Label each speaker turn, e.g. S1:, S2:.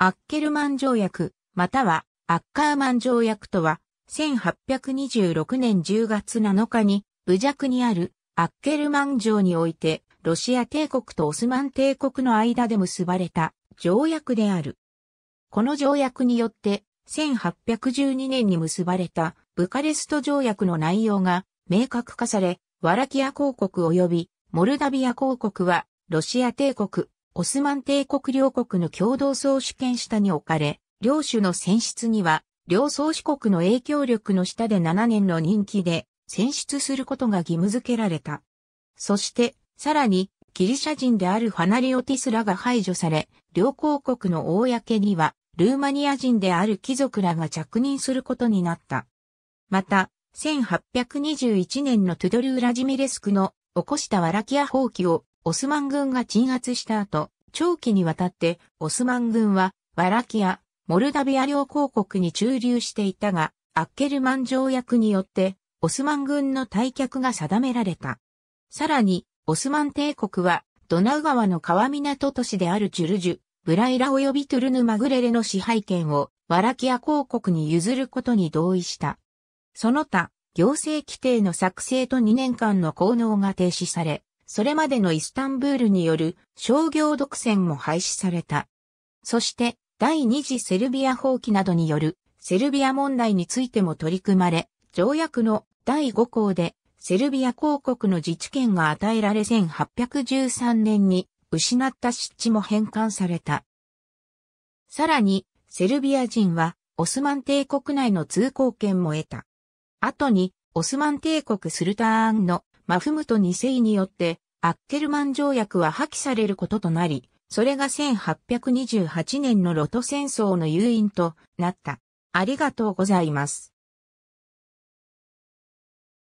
S1: アッケルマン条約、またはアッカーマン条約とは、1826年10月7日に、ブジャクにあるアッケルマン条において、ロシア帝国とオスマン帝国の間で結ばれた条約である。この条約によって、1812年に結ばれたブカレスト条約の内容が明確化され、ワラキア公国及びモルダビア公国はロシア帝国、オスマン帝国両国の共同総主権下に置かれ、領主の選出には、両総主国の影響力の下で7年の任期で選出することが義務付けられた。そして、さらに、ギリシャ人であるファナリオティスらが排除され、両公国の公には、ルーマニア人である貴族らが着任することになった。また、1821年のトゥドル・ウラジミレスクの起こしたワラキア放棄をオスマン軍が鎮圧した後、長期にわたってオスマン軍はワラキア、モルダビア両公国に駐留していたが、アッケルマン条約によってオスマン軍の退却が定められた。さらに、オスマン帝国はドナウ川の川港都市であるジュルジュ、ブライラ及びトゥルヌマグレレの支配権をワラキア公国に譲ることに同意した。その他、行政規定の作成と2年間の効能が停止され、それまでのイスタンブールによる商業独占も廃止された。そして、第二次セルビア放棄などによるセルビア問題についても取り組まれ、条約の第5項でセルビア公国の自治権が与えられ1813年に失った湿地も返還された。さらに、セルビア人はオスマン帝国内の通行権も得た。後に、オスマン帝国スルターンのマフムト2世によって、アッケルマン条約は破棄されることとなり、それが1828年のロト戦争の誘引となった。ありがとうございます。